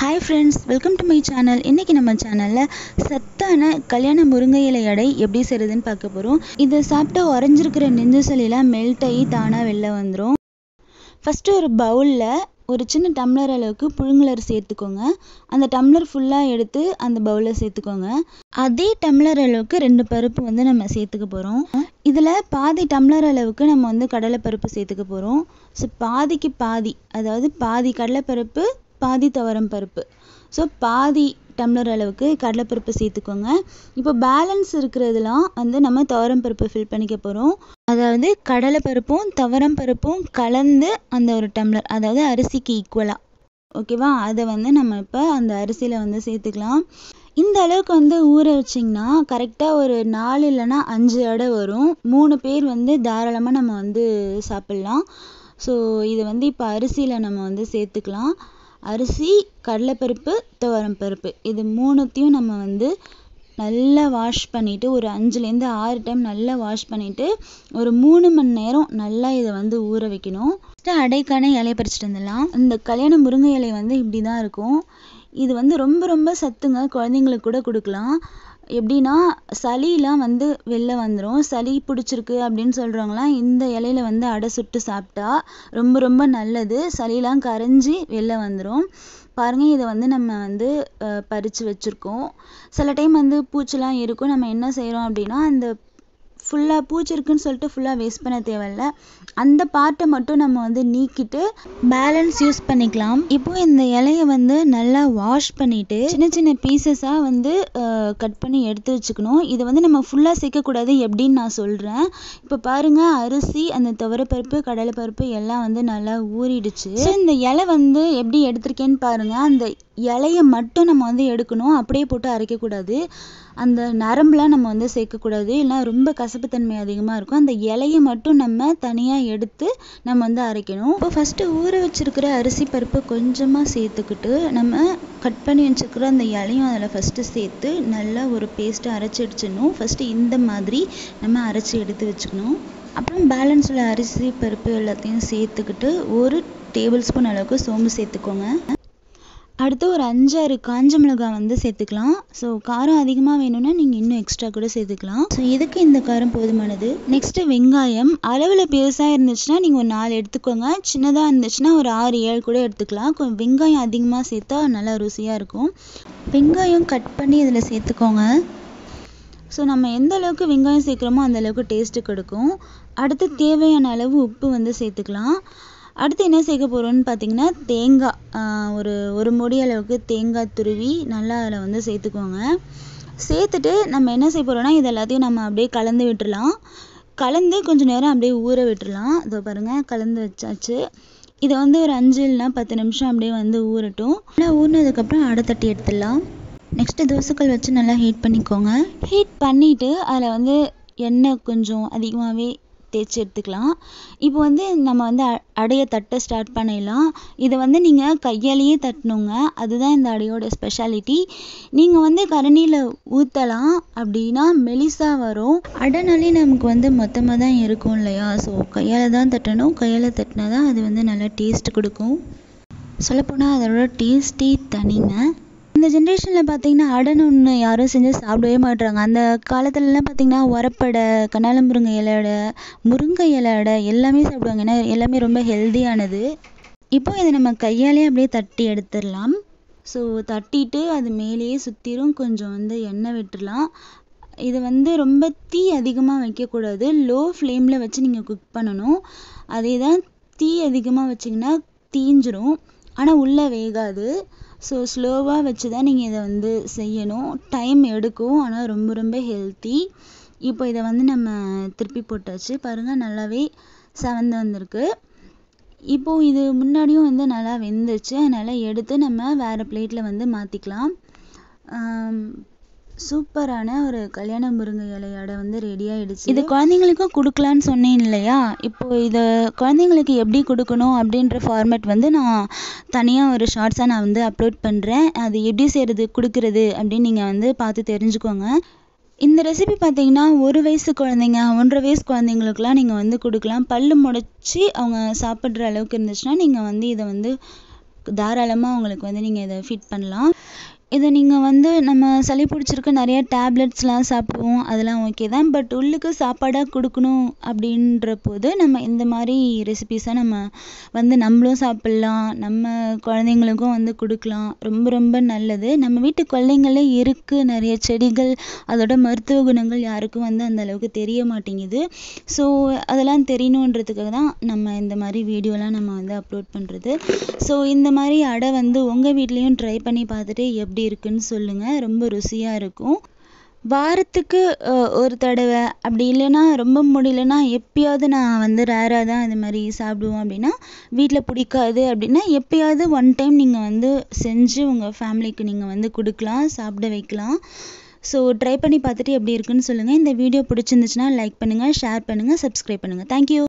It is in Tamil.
hi friends welcome to my channel இன்றைக்கி நம்ம சேனலில் சத்தான கல்யாண முருங்கை இலை எடை எப்படி செய்கிறதுன்னு பார்க்க போகிறோம் இதை சாப்பிட்டா உறைஞ்சிருக்கிற நெஞ்சு சளியெலாம் மெல்ட் ஆகி தானாக வெளில வந்துடும் ஃபஸ்ட்டு ஒரு பவுலில் ஒரு சின்ன டம்ளர் அளவுக்கு புழுங்கலர் சேர்த்துக்கோங்க அந்த டம்ளர் ஃபுல்லாக எடுத்து அந்த பவுலில் சேர்த்துக்கோங்க அதே டம்ளர் அளவுக்கு ரெண்டு பருப்பு வந்து நம்ம சேர்த்துக்க போகிறோம் இதில் பாதி டம்ளர் அளவுக்கு நம்ம வந்து கடலைப்பருப்பு சேர்த்துக்க போகிறோம் ஸோ பாதிக்கு பாதி அதாவது பாதி கடலைப்பருப்பு பாதி துவரம் பருப்பு ஸோ பாதி டம்ளர் அளவுக்கு கடலைப்பருப்பு சேர்த்துக்கோங்க இப்போ பேலன்ஸ் இருக்கிறதுலாம் வந்து நம்ம துவரம் பருப்பு ஃபில் பண்ணிக்க போகிறோம் அதாவது கடலைப்பருப்பும் துவரம் பருப்பும் கலந்து அந்த ஒரு டம்ளர் அதாவது அரிசிக்கு ஈக்குவலாக ஓகேவா அதை வந்து நம்ம இப்போ அந்த அரிசியில் வந்து சேர்த்துக்கலாம் இந்த அளவுக்கு வந்து ஊற வச்சிங்கன்னா கரெக்டாக ஒரு நாலு இல்லைன்னா அஞ்சு அடை வரும் மூணு பேர் வந்து தாராளமாக நம்ம வந்து சாப்பிட்லாம் ஸோ இதை வந்து இப்போ அரிசியில் நம்ம வந்து சேர்த்துக்கலாம் அரிசி கடலைப்பருப்பு பருப்பு இது மூணுத்தையும் நம்ம வந்து நல்லா வாஷ் பண்ணிவிட்டு ஒரு அஞ்சுலேருந்து ஆறு டைம் நல்லா வாஷ் பண்ணிவிட்டு ஒரு மூணு மணி நேரம் நல்லா இதை வந்து ஊற வைக்கணும் ஃபஸ்ட்டு அடைக்கான இலைய பறிச்சுட்டு வந்துடலாம் இந்த கல்யாண முருங்கை இலை வந்து இப்படி தான் இருக்கும் இது வந்து ரொம்ப ரொம்ப சத்துங்க குழந்தைங்களுக்கு கூட கொடுக்கலாம் எப்படின்னா சளியெலாம் வந்து வெளில வந்துடும் சளி பிடிச்சிருக்கு அப்படின்னு சொல்கிறவங்களாம் இந்த இலையில வந்து அடை சுட்டு சாப்பிட்டா ரொம்ப ரொம்ப நல்லது சளியெலாம் கரைஞ்சி வெளில வந்துடும் பாருங்கள் இதை வந்து நம்ம வந்து பறித்து வச்சுருக்கோம் சில டைம் வந்து பூச்சிலாம் இருக்கும் நம்ம என்ன செய்கிறோம் அப்படின்னா அந்த ஃபுல்லாக பூச்சி இருக்குன்னு சொல்லிட்டு ஃபுல்லாக வேஸ்ட் பண்ண தேவையில்ல அந்த பார்ட்டை மட்டும் நம்ம வந்து நீக்கிட்டு பேலன்ஸ் யூஸ் பண்ணிக்கலாம் இப்போ இந்த இலையை வந்து நல்லா வாஷ் பண்ணிவிட்டு சின்ன சின்ன பீசஸாக வந்து கட் பண்ணி எடுத்து வச்சுக்கணும் இதை வந்து நம்ம ஃபுல்லாக சேர்க்கக்கூடாது எப்படின்னு நான் சொல்கிறேன் இப்போ பாருங்கள் அரிசி அந்த துவரப்பருப்பு கடலைப்பருப்பு எல்லாம் வந்து நல்லா ஊறிடுச்சு இந்த இலை வந்து எப்படி எடுத்திருக்கேன்னு பாருங்கள் அந்த இலைய மட்டும் நம்ம வந்து எடுக்கணும் அப்படியே போட்டு அரைக்கக்கூடாது அந்த நரம்புலாம் நம்ம வந்து சேர்க்கக்கூடாது இல்லைனா ரொம்ப கசப்புத்தன்மை அதிகமாக இருக்கும் அந்த இலையை மட்டும் நம்ம தனியாக எடுத்து நம்ம வந்து அரைக்கணும் இப்போ ஃபஸ்ட்டு ஊற வச்சுருக்கிற அரிசி பருப்பு கொஞ்சமாக சேர்த்துக்கிட்டு நம்ம கட் பண்ணி வச்சுருக்கிற அந்த இலையும் அதில் ஃபஸ்ட்டு சேர்த்து நல்லா ஒரு பேஸ்ட்டு அரைச்சி அடிச்சிடணும் ஃபஸ்ட்டு இந்த மாதிரி நம்ம அரைச்சி எடுத்து வச்சுக்கணும் அப்புறம் பேலன்ஸ் உள்ள அரிசி பருப்பு எல்லாத்தையும் சேர்த்துக்கிட்டு ஒரு டேபிள் ஸ்பூன் அளவுக்கு சோம்பு சேர்த்துக்கோங்க அடுத்து ஒரு அஞ்சாறு காஞ்ச மிளகாய் வந்து சேர்த்துக்கலாம் ஸோ காரம் அதிகமாக வேணும்னா நீங்கள் இன்னும் எக்ஸ்ட்ரா கூட சேர்த்துக்கலாம் ஸோ இதுக்கு இந்த காரம் போதுமானது நெக்ஸ்ட்டு வெங்காயம் அளவில் பெருசாக இருந்துச்சுன்னா நீங்கள் ஒரு நாலு எடுத்துக்கோங்க சின்னதாக இருந்துச்சுன்னா ஒரு ஆறு ஏழு கூட எடுத்துக்கலாம் வெங்காயம் அதிகமாக சேர்த்தா நல்லா ருசியாக இருக்கும் வெங்காயம் கட் பண்ணி இதில் சேர்த்துக்கோங்க ஸோ நம்ம எந்த அளவுக்கு வெங்காயம் சேர்க்குறோமோ அந்த அளவுக்கு டேஸ்ட்டு கொடுக்கும் அடுத்து தேவையான அளவு உப்பு வந்து சேர்த்துக்கலாம் அடுத்து என்ன செய்ய போகிறோன்னு பார்த்தீங்கன்னா தேங்காய் ஒரு ஒரு முடி அளவுக்கு தேங்காய் துருவி நல்லா அதில் வந்து சேர்த்துக்கோங்க சேர்த்துட்டு நம்ம என்ன செய்ய போகிறோம்னா இது எல்லாத்தையும் நம்ம அப்படியே கலந்து விட்டுடலாம் கலந்து கொஞ்சம் நேரம் அப்படியே ஊற விட்டுடலாம் இதோ பாருங்கள் கலந்து வச்சாச்சு இதை வந்து ஒரு அஞ்சு இல்லைனா பத்து நிமிஷம் அப்படியே வந்து ஊறட்டும் நல்லா ஊறினதுக்கப்புறம் அடை தட்டி எடுத்துடலாம் நெக்ஸ்ட்டு தோசைக்கல் வச்சு நல்லா ஹீட் பண்ணிக்கோங்க ஹீட் பண்ணிவிட்டு அதில் வந்து எண்ணெய் கொஞ்சம் அதிகமாகவே தேய்ச்சி எடுத்துக்கலாம் இப்போ வந்து நம்ம வந்து அடையை தட்ட ஸ்டார்ட் பண்ணிடலாம் இதை வந்து நீங்கள் கையாலேயே தட்டணுங்க அதுதான் இந்த அடையோட ஸ்பெஷாலிட்டி நீங்கள் வந்து கரணியில் ஊற்றலாம் அப்படின்னா மெலிசாக வரும் அடைனாலே நமக்கு வந்து மொத்தமாக தான் இருக்கும் இல்லையா ஸோ கையால் தான் தட்டணும் கையால் தட்டினா தான் அது வந்து நல்லா டேஸ்ட் கொடுக்கும் சொல்லப்போனால் அதோட டேஸ்ட்டே தனிங்க இந்த ஜென்ரேஷனில் பார்த்தீங்கன்னா அடன் ஒன்று யாரும் செஞ்சு சாப்பிடவே மாட்டுறாங்க அந்த காலத்துலலாம் பார்த்தீங்கன்னா உரப்படை முருங்கை இலையோட முருங்கை இலையோட எல்லாமே சாப்பிடுவாங்க ஏன்னா எல்லாமே ரொம்ப ஹெல்த்தியானது இப்போ இதை நம்ம கையாலே அப்படியே தட்டி எடுத்துடலாம் ஸோ தட்டிட்டு அது மேலேயே சுத்திரும் கொஞ்சம் வந்து எண்ணெய் விட்டுடலாம் இது வந்து ரொம்ப தீ அதிகமாக வைக்கக்கூடாது லோ ஃப்ளேமில் வச்சு நீங்கள் குக் பண்ணணும் அதே தான் தீ அதிகமாக வச்சிங்கன்னா தீஞ்சிரும் ஆனால் உள்ளே வேகாது ஸோ ஸ்லோவாக வச்சு தான் நீங்கள் இதை வந்து செய்யணும் டைம் எடுக்கும் ஆனால் ரொம்ப ரொம்ப ஹெல்த்தி இப்போ இதை வந்து நம்ம திருப்பி போட்டாச்சு பாருங்கள் நல்லாவே சவந்து வந்திருக்கு இப்போது இது முன்னாடியும் வந்து நல்லா வெந்துச்சு அதனால் எடுத்து நம்ம வேறு பிளேட்டில் வந்து மாற்றிக்கலாம் சூப்பரான ஒரு கல்யாண முருங்கை இலையோட வந்து ரெடி ஆயிடுச்சு இது குழந்தைங்களுக்கும் கொடுக்கலான்னு சொன்னேன் இல்லையா இப்போ இதை குழந்தைங்களுக்கு எப்படி கொடுக்கணும் அப்படின்ற ஃபார்மேட் வந்து நான் தனியாக ஒரு ஷார்ட்ஸாக நான் வந்து அப்லோட் பண்ணுறேன் அது எப்படி செய்கிறது கொடுக்கறது அப்படின்னு நீங்கள் வந்து பார்த்து தெரிஞ்சுக்கோங்க இந்த ரெசிபி பார்த்தீங்கன்னா ஒரு வயசு குழந்தைங்க ஒன்றரை வயசு குழந்தைங்களுக்குலாம் நீங்கள் வந்து கொடுக்கலாம் பல்லு முடைச்சி அவங்க சாப்பிட்ற அளவுக்கு இருந்துச்சுன்னா நீங்கள் வந்து இதை வந்து தாராளமாக அவங்களுக்கு வந்து நீங்கள் இதை ஃபிட் பண்ணலாம் இதை நீங்கள் வந்து நம்ம சளி பிடிச்சிருக்கு நிறைய டேப்லெட்ஸ்லாம் சாப்பிடுவோம் அதெல்லாம் ஓகே தான் பட் உள்ளுக்கு சாப்பாடாக கொடுக்கணும் அப்படின்ற போது நம்ம இந்த மாதிரி ரெசிபிஸை நம்ம வந்து நம்மளும் சாப்பிட்லாம் நம்ம குழந்தைங்களுக்கும் வந்து கொடுக்கலாம் ரொம்ப ரொம்ப நல்லது நம்ம வீட்டு கொல்லைங்களே இருக்குது நிறைய செடிகள் அதோட மருத்துவ குணங்கள் யாருக்கும் வந்து அந்த அளவுக்கு தெரிய மாட்டேங்குது ஸோ அதெல்லாம் தெரியணுன்றதுக்காக தான் நம்ம இந்த மாதிரி வீடியோலாம் நம்ம வந்து அப்லோட் பண்ணுறது ஸோ இந்த மாதிரி அடை வந்து உங்கள் வீட்லேயும் ட்ரை பண்ணி பார்த்துட்டு எப்படி எப்படி இருக்குன்னு சொல்லுங்கள் ரொம்ப ருசியாக இருக்கும் வாரத்துக்கு ஒரு தடவை அப்படி இல்லைன்னா ரொம்ப முடியலன்னா எப்பயாவது நான் வந்து ரேராக தான் இது மாதிரி சாப்பிடுவோம் அப்படின்னா வீட்டில் பிடிக்காது அப்படின்னா எப்பயாவது ஒன் டைம் நீங்கள் வந்து செஞ்சு உங்கள் ஃபேமிலிக்கு நீங்கள் வந்து கொடுக்கலாம் சாப்பிட வைக்கலாம் ஸோ ட்ரை பண்ணி பார்த்துட்டு எப்படி இருக்குன்னு சொல்லுங்கள் இந்த வீடியோ பிடிச்சிருந்துச்சுன்னா லைக் பண்ணுங்கள் ஷேர் பண்ணுங்கள் சப்ஸ்கிரைப் பண்ணுங்கள் தேங்க்யூ